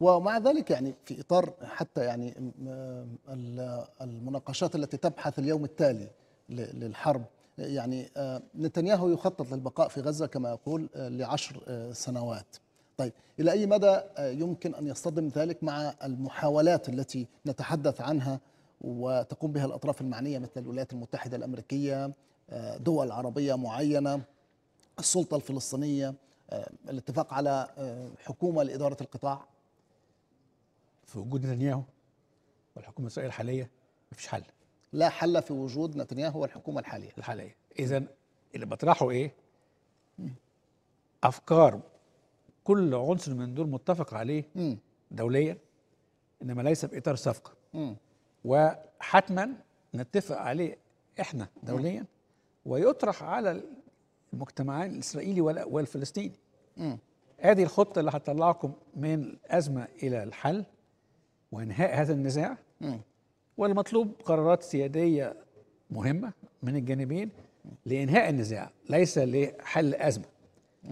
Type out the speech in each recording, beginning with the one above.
ومع ذلك يعني في اطار حتى يعني المناقشات التي تبحث اليوم التالي للحرب يعني آه، نتنياهو يخطط للبقاء في غزه كما يقول آه، لعشر آه، سنوات. طيب الى اي مدى يمكن ان يصطدم ذلك مع المحاولات التي نتحدث عنها وتقوم بها الاطراف المعنيه مثل الولايات المتحده الامريكيه، دول عربيه معينه، السلطه الفلسطينيه، الاتفاق على حكومه لاداره القطاع في وجود نتنياهو والحكومه الاسرائيليه الحاليه مفيش حل لا حل في وجود نتنياهو والحكومه الحاليه الحاليه اذا اللي بطرحه ايه افكار كل عنصر من دول متفق عليه م. دوليا انما ليس باطار صفقه وحتما نتفق عليه احنا دوليا م. ويطرح على المجتمعين الاسرائيلي والفلسطيني ادي الخطه اللي هتطلعكم من الازمه الى الحل وانهاء هذا النزاع والمطلوب قرارات سياديه مهمه من الجانبين لانهاء النزاع ليس لحل ازمه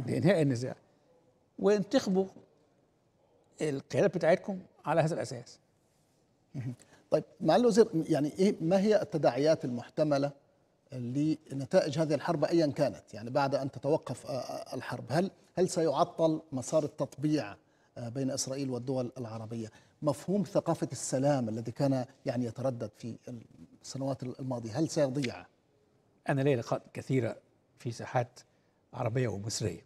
لانهاء النزاع وانتخبوا القيادات بتاعتكم على هذا الاساس طيب معالي الوزير يعني ايه ما هي التداعيات المحتمله لنتائج هذه الحرب ايا كانت يعني بعد ان تتوقف آه، آه، الحرب هل هل سيعطل مسار التطبيع آه، بين اسرائيل والدول العربيه مفهوم ثقافة السلام الذي كان يعني يتردد في السنوات الماضية هل سيضيع؟ أنا لي لقاءات كثيرة في ساحات عربية ومصرية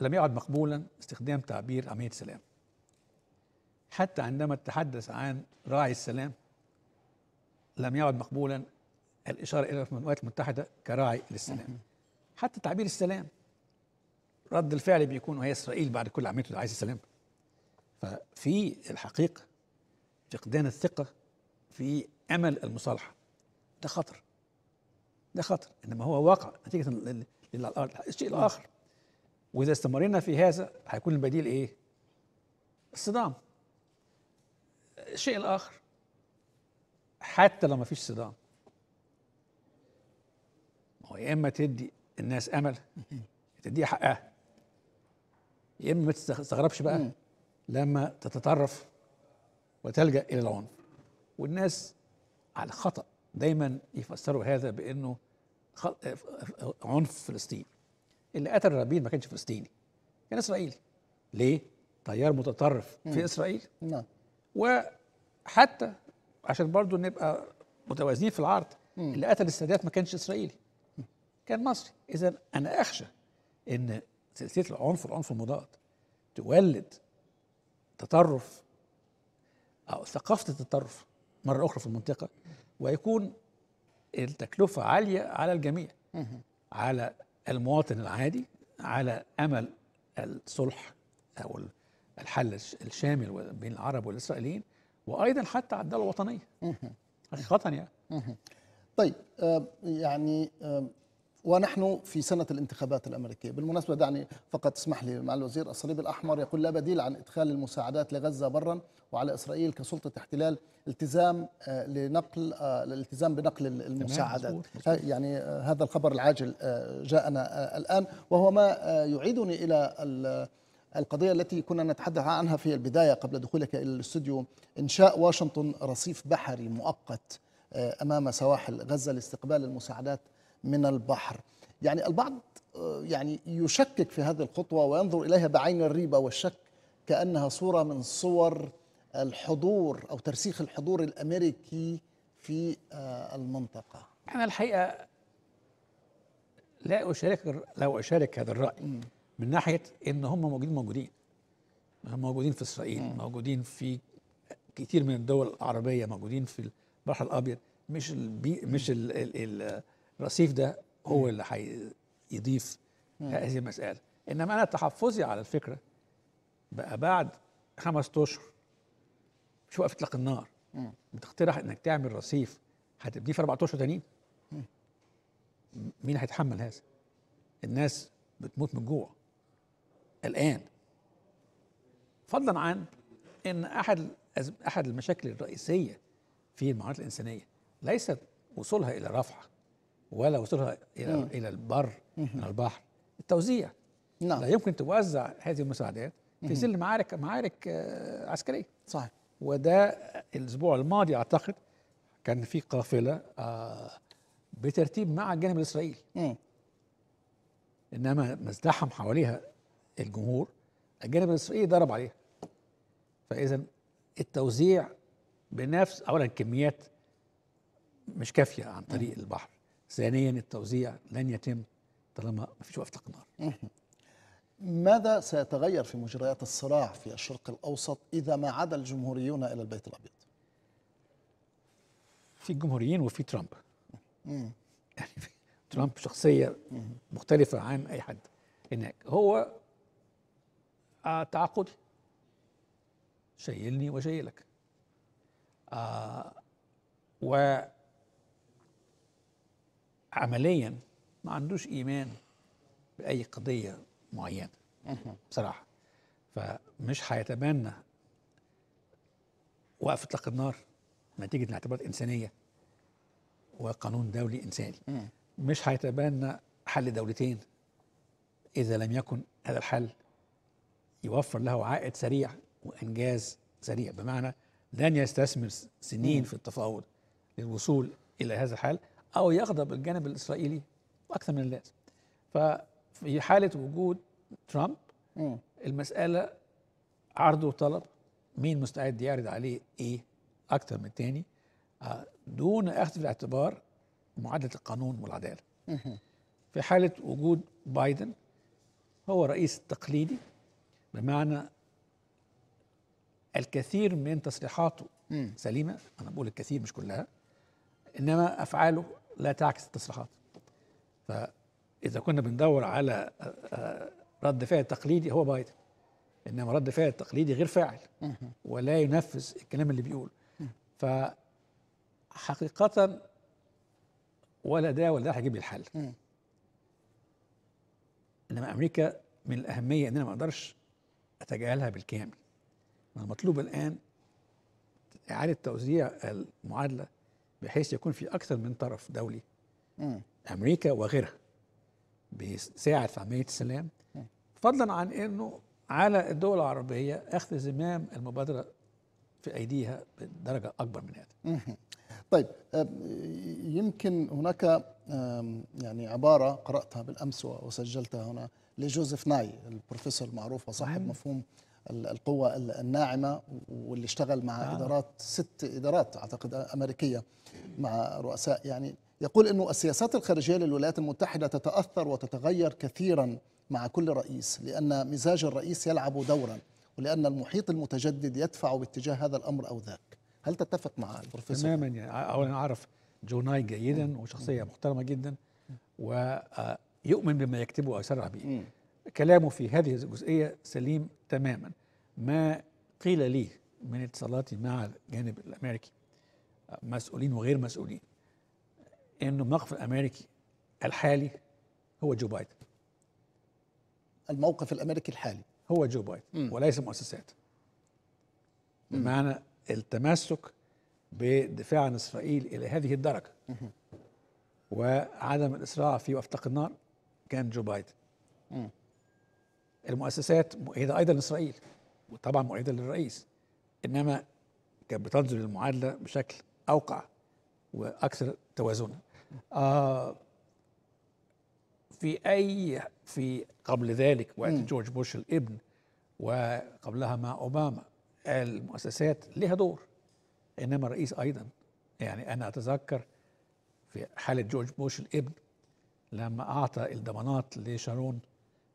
لم يعد مقبولا استخدام تعبير عملية سلام حتى عندما تحدث عن راعي السلام لم يعد مقبولا الإشارة إلى الولايات المتحدة كراعي للسلام حتى تعبير السلام رد الفعل بيكون هي إسرائيل بعد كل عملية عايز السلام ففي الحقيقة فقدان الثقة في أمل المصالحة ده خطر ده خطر إنما هو واقع نتيجة الشيء الآخر وإذا استمرينا في هذا هيكون البديل إيه؟ الصدام الشيء الآخر حتى لو ما فيش صدام ما هو يا إما تدي الناس أمل تديها حقها يا إما ما تستغربش بقى لما تتطرف وتلجا الى العنف والناس على خطا دايما يفسروا هذا بانه عنف فلسطين اللي قتل رابين ما كانش فلسطيني كان اسرائيلي ليه تيار متطرف في اسرائيل نعم وحتى عشان برضو نبقى متوازنين في العرض مم. اللي قتل السادات ما كانش اسرائيلي مم. كان مصري اذا انا اخشى ان سلسله العنف والعنف المضاد تولد تطرف أو ثقافة التطرف مرة أخرى في المنطقة ويكون التكلفة عالية على الجميع على المواطن العادي على أمل الصلح أو الحل الشامل بين العرب والإسرائيليين وأيضا حتى على الدولة الوطنية حقيقة يعني طيب آه، يعني آه، ونحن في سنة الانتخابات الأمريكية بالمناسبة دعني فقط اسمح لي مع الوزير الصليب الأحمر يقول لا بديل عن إدخال المساعدات لغزة برا وعلى إسرائيل كسلطة احتلال التزام آه، لنقل آه، الالتزام بنقل المساعدات يعني آه، هذا الخبر العاجل جاءنا الآن وهو ما يعيدني إلى القضية التي كنا نتحدث عنها في البداية قبل دخولك إلى الاستوديو إنشاء واشنطن رصيف بحري مؤقت أمام سواحل غزة لاستقبال المساعدات من البحر يعني البعض آه، يعني يشكك في هذه الخطوة وينظر إليها بعين الريبة والشك كأنها صورة من صور الحضور أو ترسيخ الحضور الأمريكي في آه، المنطقة أنا الحقيقة لا أشارك لو أشارك هذا الرأي م. من ناحية إن هم موجودين موجودين موجودين في إسرائيل م. موجودين في كثير من الدول العربية موجودين في البحر الأبيض مش البي مش ال ال ال الرصيف ده هو اللي هيضيف هذه المساله انما انا تحفظي على الفكره بقى بعد خمس اشهر مش وقف اطلاق النار بتقترح انك تعمل رصيف هتبديه في اربع اشهر تانيين مين هيتحمل هذا؟ الناس بتموت من جوع الان فضلا عن ان احد احد المشاكل الرئيسيه في المعاناه الانسانيه ليست وصولها الى رفح ولا وصولها الى الى البر من البحر التوزيع نعم لا يمكن توزع هذه المساعدات في ظل معارك معارك آه، عسكريه صحيح وده الاسبوع الماضي اعتقد كان في قافله آه، بترتيب مع الجانب الاسرائيلي انما ما ازدحم حواليها الجمهور الجانب الاسرائيلي ضرب عليها فاذا التوزيع بنفس اولا الكميات مش كافيه عن طريق البحر ثانيا التوزيع لن يتم طالما ما فيش وقف اقمار ماذا سيتغير في مجريات الصراع في الشرق الاوسط اذا ما عاد الجمهوريون الى البيت الابيض؟ في الجمهوريين وفي ترامب. يعني ترامب شخصيه مختلفه عن اي حد هناك هو آه، تعاقد شيلني وشيلك آه و عمليا ما عندوش ايمان باي قضيه معينه بصراحه فمش هيتبنى وقف اطلاق النار نتيجه الاعتبارات انسانيه وقانون دولي انساني مش هيتبنى حل دولتين اذا لم يكن هذا الحل يوفر له عائد سريع وانجاز سريع بمعنى لن يستثمر سنين في التفاوض للوصول الى هذا الحل أو يغضب الجانب الإسرائيلي أكثر من اللازم ففي حالة وجود ترامب المسألة عرض وطلب مين مستعد يعرض عليه إيه أكثر من الثاني آه، دون أخذ في الاعتبار معادلة القانون والعدالة في حالة وجود بايدن هو رئيس تقليدي بمعنى الكثير من تصريحاته سليمة أنا بقول الكثير مش كلها إنما أفعاله لا تعكس التصريحات فإذا كنا بندور على آه، آه، رد فعل تقليدي هو بايدن إنما رد فعل تقليدي غير فاعل ولا ينفذ الكلام اللي بيقوله فحقيقة ولا ده ولا ده هيجيب لي الحل إنما أمريكا من الأهمية إن أنا ما أقدرش أتجاهلها بالكامل ما المطلوب الآن إعادة توزيع المعادلة بحيث يكون في أكثر من طرف دولي م. أمريكا وغيرها بيساعد في عملية السلام فضلا عن أنه على الدول العربية أخذ زمام المبادرة في أيديها بدرجة أكبر من هذا طيب يمكن هناك يعني عبارة قرأتها بالأمس وسجلتها هنا لجوزيف ناي البروفيسور المعروف وصاحب مفهوم القوة الناعمة واللي اشتغل مع آه. إدارات ست إدارات أعتقد أمريكية مع رؤساء يعني يقول أنه السياسات الخارجية للولايات المتحدة تتأثر وتتغير كثيرا مع كل رئيس لأن مزاج الرئيس يلعب دورا ولأن المحيط المتجدد يدفع باتجاه هذا الأمر أو ذاك هل تتفق مع البروفيسور؟ تماما يعني أولا أعرف جو ناي جيدا وشخصية محترمة جدا ويؤمن آه، بما يكتبه يسرع به كلامه في هذه الجزئية سليم تماما ما قيل لي من اتصالاتي مع الجانب الامريكي مسؤولين وغير مسؤولين انه الموقف الامريكي الحالي هو جو بايدن الموقف الامريكي الحالي هو جو بايدن م. وليس مؤسسات بمعنى التمسك بالدفاع عن اسرائيل الى هذه الدرجه م. وعدم الاسراع في وفتق النار كان جو بايدن م. المؤسسات مؤيدة أيضا لإسرائيل وطبعا مؤيدة للرئيس إنما كانت بتنظر للمعادلة بشكل أوقع وأكثر توازنا آه في أي في قبل ذلك وقت جورج بوش الابن وقبلها مع أوباما المؤسسات لها دور إنما الرئيس أيضا يعني أنا أتذكر في حالة جورج بوش الابن لما أعطى الضمانات لشارون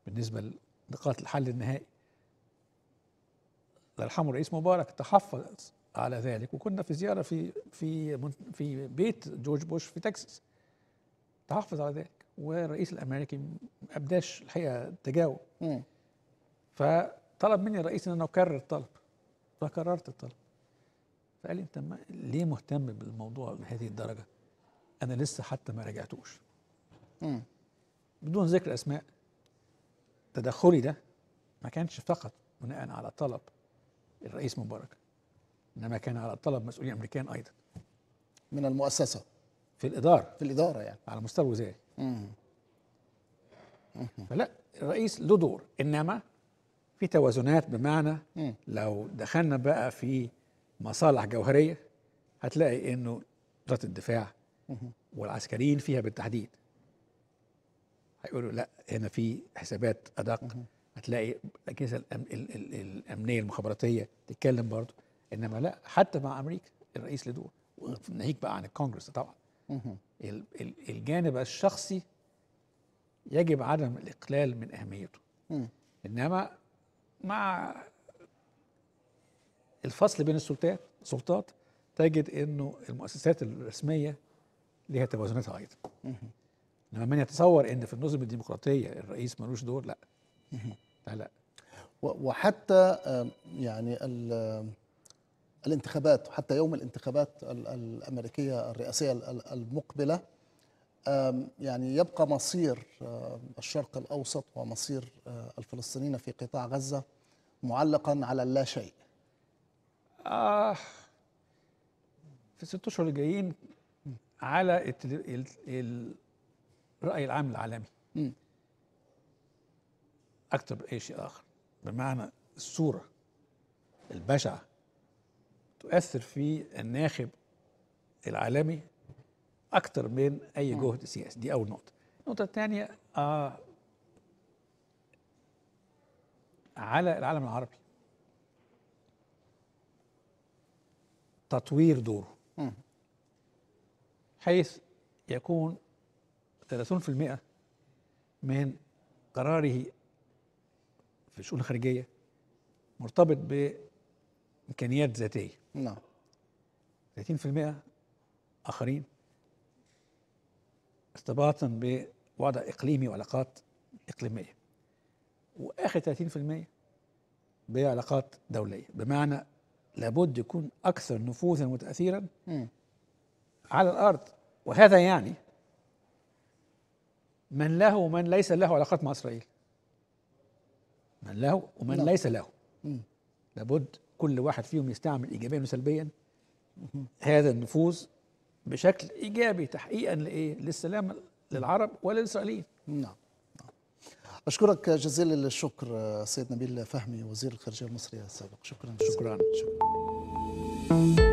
بالنسبة نقاط الحل النهائي يرحمه الرئيس مبارك تحفظ على ذلك وكنا في زياره في في في بيت جورج بوش في تكساس تحفظ على ذلك والرئيس الامريكي ما ابداش الحقيقه تجاوب فطلب مني الرئيس ان انا اكرر الطلب فكررت الطلب فقال لي انت ما ليه مهتم بالموضوع بهذه الدرجه انا لسه حتى ما راجعتوش بدون ذكر اسماء تدخلي ده ما كانش فقط بناء على طلب الرئيس مبارك انما كان على طلب مسؤولين امريكان ايضا من المؤسسه في الاداره في الاداره يعني على مستوى الوزاري فلا الرئيس له دور انما في توازنات بمعنى مم. لو دخلنا بقى في مصالح جوهريه هتلاقي انه وزاره الدفاع مم. والعسكريين فيها بالتحديد هيقولوا لا هنا في حسابات ادق هتلاقي الاجهزه الأم الامنيه المخابراتيه تتكلم برضو انما لا حتى مع امريكا الرئيس لدول ناهيك بقى عن الكونجرس طبعا الجانب الشخصي يجب عدم الاقلال من اهميته انما مع الفصل بين السلطات سلطات تجد انه المؤسسات الرسميه ليها توازناتها ايضا انما من يتصور ان في النظم الديمقراطيه الرئيس ملوش دور لا لا لا وحتى يعني الانتخابات حتى يوم الانتخابات الامريكيه الرئاسيه المقبله يعني يبقى مصير الشرق الاوسط ومصير آه، الفلسطينيين في قطاع غزه معلقا على اللا شيء. آه في الست اشهر الجايين على الرأي العام العالمي أكثر من أي شيء آخر بمعنى الصورة البشعة تؤثر في الناخب العالمي أكثر من أي جهد سياسي دي أول نقطة النقطة الثانية آه على العالم العربي تطوير دوره حيث يكون 30% من قراره في الشؤون الخارجية مرتبط بإمكانيات ذاتية نعم 30% آخرين ارتباطا بوضع إقليمي وعلاقات إقليمية وآخر 30% بعلاقات دولية بمعنى لابد يكون أكثر نفوذا وتأثيرا م. على الأرض وهذا يعني من له ومن ليس له علاقات مع اسرائيل من له ومن لا. ليس له لابد كل واحد فيهم يستعمل ايجابيا وسلبيا هذا النفوذ بشكل ايجابي تحقيقا لايه؟ للسلام للعرب وللاسرائيليين. نعم. نعم. أشكرك جزيل الشكر سيد نبيل فهمي وزير الخارجية المصريه السابق شكرا جزيلا شكرا, شكرا.